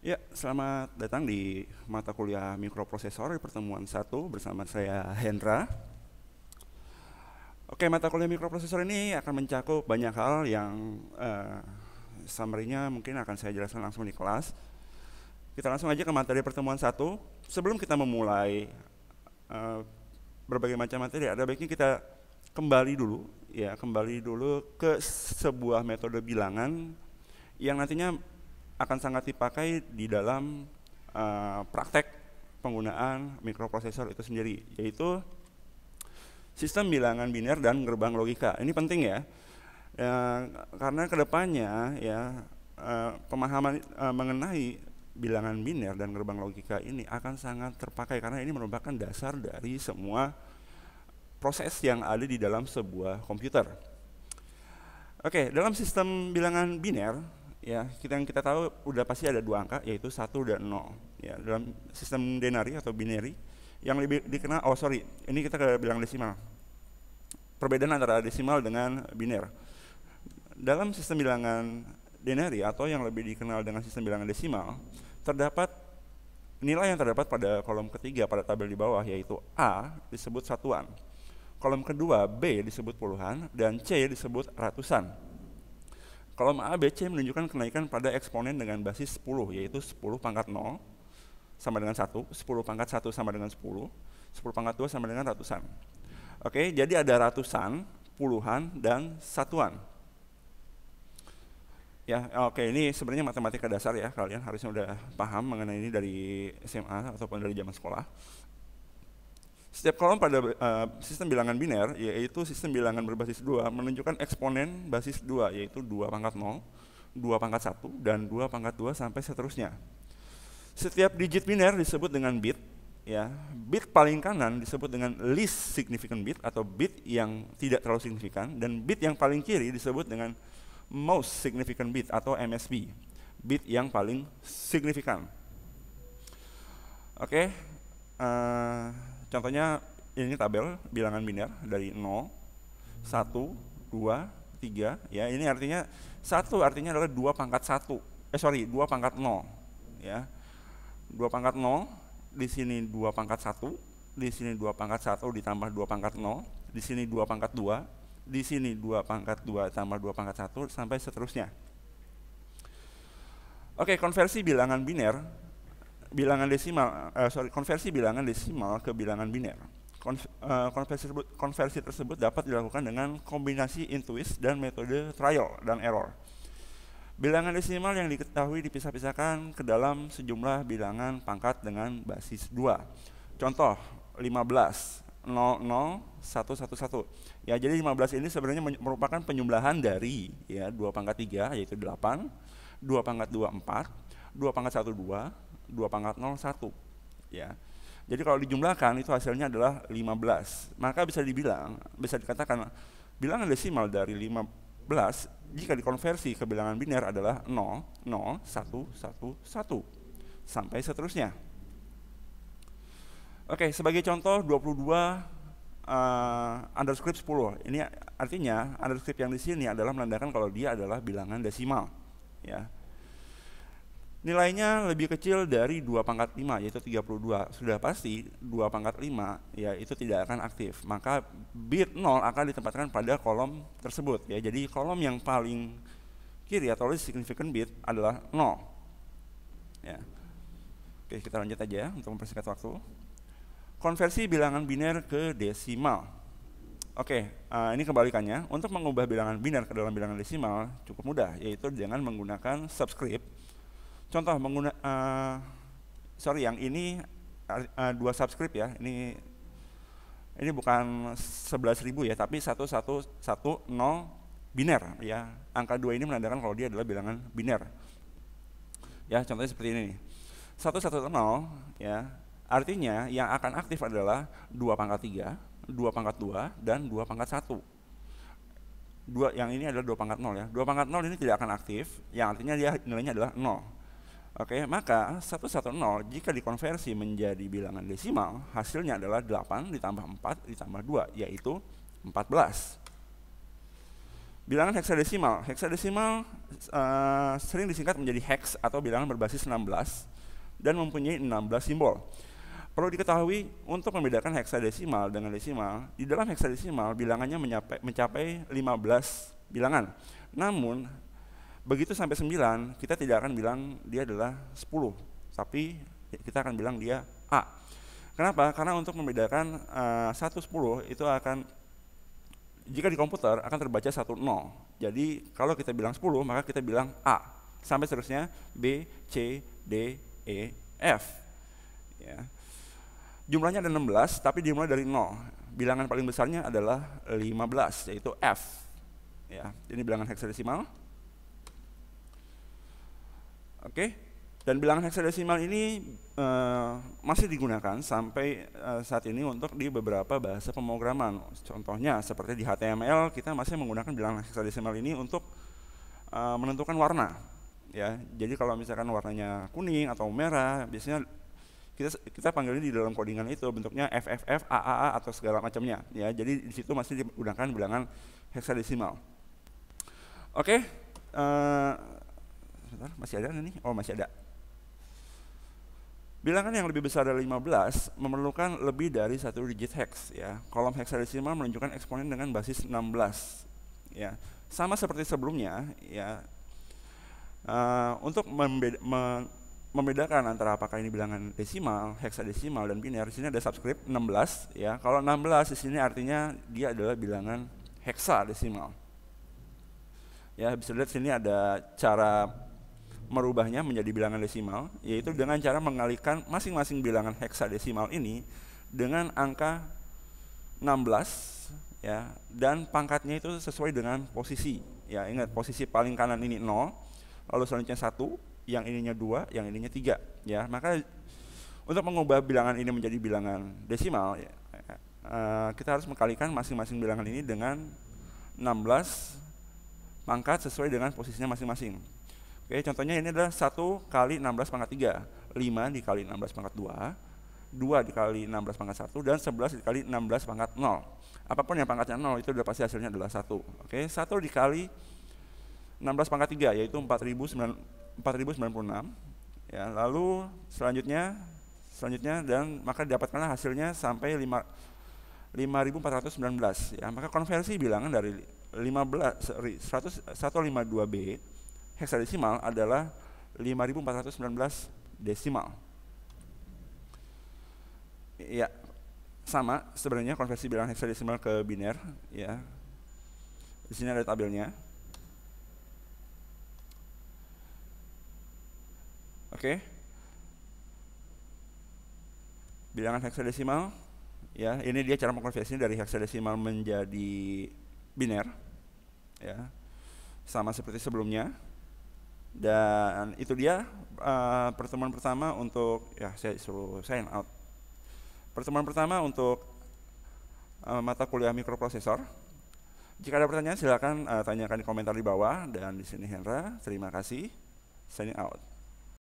Ya, selamat datang di mata kuliah mikroprosesor pertemuan satu bersama saya Hendra. Oke, mata kuliah mikroprosesor ini akan mencakup banyak hal yang uh, summary-nya mungkin akan saya jelaskan langsung di kelas. Kita langsung aja ke materi pertemuan satu. Sebelum kita memulai uh, berbagai macam materi, ada baiknya kita kembali dulu ya, kembali dulu ke sebuah metode bilangan yang nantinya akan sangat dipakai di dalam uh, praktek penggunaan mikroprosesor itu sendiri, yaitu sistem bilangan biner dan gerbang logika. Ini penting ya, eh, karena kedepannya ya uh, pemahaman uh, mengenai bilangan biner dan gerbang logika ini akan sangat terpakai karena ini merupakan dasar dari semua proses yang ada di dalam sebuah komputer. Oke, dalam sistem bilangan biner ya kita yang kita tahu udah pasti ada dua angka yaitu satu dan nol ya dalam sistem denari atau binary yang lebih dikenal oh sorry ini kita bilang desimal perbedaan antara desimal dengan biner dalam sistem bilangan denari atau yang lebih dikenal dengan sistem bilangan desimal terdapat nilai yang terdapat pada kolom ketiga pada tabel di bawah yaitu A disebut satuan kolom kedua B disebut puluhan dan C disebut ratusan Kolom ABC menunjukkan kenaikan pada eksponen dengan basis 10, yaitu 10 pangkat 0 sama dengan 1, 10 pangkat 1 sama dengan 10, 10 pangkat 2 sama dengan ratusan. Oke, jadi ada ratusan, puluhan, dan satuan. Ya, oke ini sebenarnya matematika dasar ya, kalian harusnya udah paham mengenai ini dari SMA ataupun dari zaman sekolah. Setiap kolom pada uh, sistem bilangan biner, yaitu sistem bilangan berbasis 2, menunjukkan eksponen basis 2, yaitu 2 pangkat 0, 2 pangkat 1, dan 2 pangkat 2 sampai seterusnya. Setiap digit biner disebut dengan bit, ya. Bit paling kanan disebut dengan least significant bit atau bit yang tidak terlalu signifikan dan bit yang paling kiri disebut dengan most significant bit atau MSB, bit yang paling signifikan. Oke. Okay. Uh, eh, Contohnya ini tabel bilangan biner dari 0, 1, 2, 3 ya. Ini artinya 1 artinya adalah 2 pangkat 1. Eh sorry, 2 pangkat 0 ya. 2 pangkat 0 di sini 2 pangkat 1, di sini 2 pangkat 1 ditambah 2 pangkat 0, di sini 2 pangkat 2, di sini 2 pangkat 2 tambah 2 pangkat 1 sampai seterusnya. Oke, konversi bilangan biner bilangan desimal, uh, sorry, konversi bilangan desimal ke bilangan biner. Konf, uh, konversi, tersebut, konversi tersebut dapat dilakukan dengan kombinasi intuis dan metode trial dan error. Bilangan desimal yang diketahui dipisah-pisahkan ke dalam sejumlah bilangan pangkat dengan basis 2. Contoh 15 0 0 111. Ya, jadi 15 ini sebenarnya merupakan penjumlahan dari ya 2 pangkat 3 yaitu 8, 2 pangkat 2 4, 2 pangkat 1 2, 2 pangkat 0, 1. Ya. Jadi kalau dijumlahkan itu hasilnya adalah 15. Maka bisa dibilang, bisa dikatakan bilangan desimal dari 15 jika dikonversi ke bilangan biner adalah 0, 0, 1, 1, 1 sampai seterusnya. Oke, sebagai contoh 22 uh, eh, underscript 10. Ini artinya underscript yang di sini adalah menandakan kalau dia adalah bilangan desimal, ya nilainya lebih kecil dari 2 pangkat 5 yaitu 32 sudah pasti 2 pangkat 5 ya itu tidak akan aktif maka bit 0 akan ditempatkan pada kolom tersebut ya jadi kolom yang paling kiri atau least significant bit adalah 0 ya oke kita lanjut aja ya untuk mempersingkat waktu konversi bilangan biner ke desimal oke eh, ini kebalikannya untuk mengubah bilangan biner ke dalam bilangan desimal cukup mudah yaitu dengan menggunakan subscript Contoh menggunakan, uh, eh, sorry yang ini uh, dua subscribe ya, ini ini bukan 11.000 ya, tapi 1110 biner ya. Angka dua ini menandakan kalau dia adalah bilangan biner. Ya, contohnya seperti ini satu 110 ya, artinya yang akan aktif adalah dua pangkat tiga dua pangkat dua dan dua pangkat satu dua yang ini adalah dua pangkat nol ya. Dua pangkat nol ini tidak akan aktif, yang artinya dia nilainya adalah nol. Oke, maka 110 jika dikonversi menjadi bilangan desimal, hasilnya adalah 8 ditambah 4 ditambah 2, yaitu 14. Bilangan heksadesimal. Heksadesimal uh, sering disingkat menjadi hex atau bilangan berbasis 16 dan mempunyai 16 simbol. Perlu diketahui untuk membedakan heksadesimal dengan desimal, di dalam heksadesimal bilangannya mencapai, mencapai 15 bilangan. Namun Begitu sampai 9, kita tidak akan bilang dia adalah 10, tapi kita akan bilang dia A. Kenapa? Karena untuk membedakan uh, 1 10 itu akan jika di komputer akan terbaca 1 0. Jadi kalau kita bilang 10, maka kita bilang A. Sampai seterusnya B, C, D, E, F. Ya. Jumlahnya ada 16, tapi dimulai dari 0. Bilangan paling besarnya adalah 15, yaitu F. Ya, ini bilangan heksadesimal Oke. Dan bilangan heksadesimal ini eh, masih digunakan sampai eh, saat ini untuk di beberapa bahasa pemrograman. Contohnya seperti di HTML kita masih menggunakan bilangan heksadesimal ini untuk eh, menentukan warna. Ya, jadi kalau misalkan warnanya kuning atau merah, biasanya kita kita panggilnya di dalam codingan itu bentuknya FFF, AAA atau segala macamnya. Ya, jadi di situ masih digunakan bilangan heksadesimal. Oke, masih ada nih? Oh masih ada. Bilangan yang lebih besar dari 15 memerlukan lebih dari satu digit hex ya. Kolom heksadesimal menunjukkan eksponen dengan basis 16 ya. Sama seperti sebelumnya ya. Uh, untuk membeda me membedakan antara apakah ini bilangan desimal, heksadesimal dan biner, di sini ada subscript 16 ya. Kalau 16 di sini artinya dia adalah bilangan heksadesimal. Ya, bisa dilihat sini ada cara merubahnya menjadi bilangan desimal yaitu dengan cara mengalihkan masing-masing bilangan heksadesimal ini dengan angka 16 ya dan pangkatnya itu sesuai dengan posisi ya ingat posisi paling kanan ini 0 lalu selanjutnya 1 yang ininya 2 yang ininya 3 ya maka untuk mengubah bilangan ini menjadi bilangan desimal ya, uh, kita harus mengalihkan masing-masing bilangan ini dengan 16 pangkat sesuai dengan posisinya masing-masing Oke, contohnya ini adalah 1 kali 16 pangkat 3, 5 dikali 16 pangkat 2, 2 dikali 16 pangkat 1, dan 11 dikali 16 pangkat 0. Apapun yang pangkatnya 0, itu sudah pasti hasilnya adalah 1. Oke, 1 dikali 16 pangkat 3, yaitu 4096. Ya, lalu selanjutnya, selanjutnya dan maka didapatkanlah hasilnya sampai 5, 5419 ya maka konversi bilangan dari 15 sorry, 100, 152B heksadesimal adalah 5419 desimal. Ya, sama sebenarnya konversi bilangan heksadesimal ke biner, ya. Di sini ada tabelnya. Oke. Bilangan heksadesimal ya, ini dia cara mengkonversi dari heksadesimal menjadi biner. Ya. Sama seperti sebelumnya. Dan itu dia uh, pertemuan pertama untuk ya saya suruh sign out. Pertemuan pertama untuk uh, mata kuliah mikroprosesor. Jika ada pertanyaan silakan uh, tanyakan di komentar di bawah dan di sini Hendra. Terima kasih. Signing out.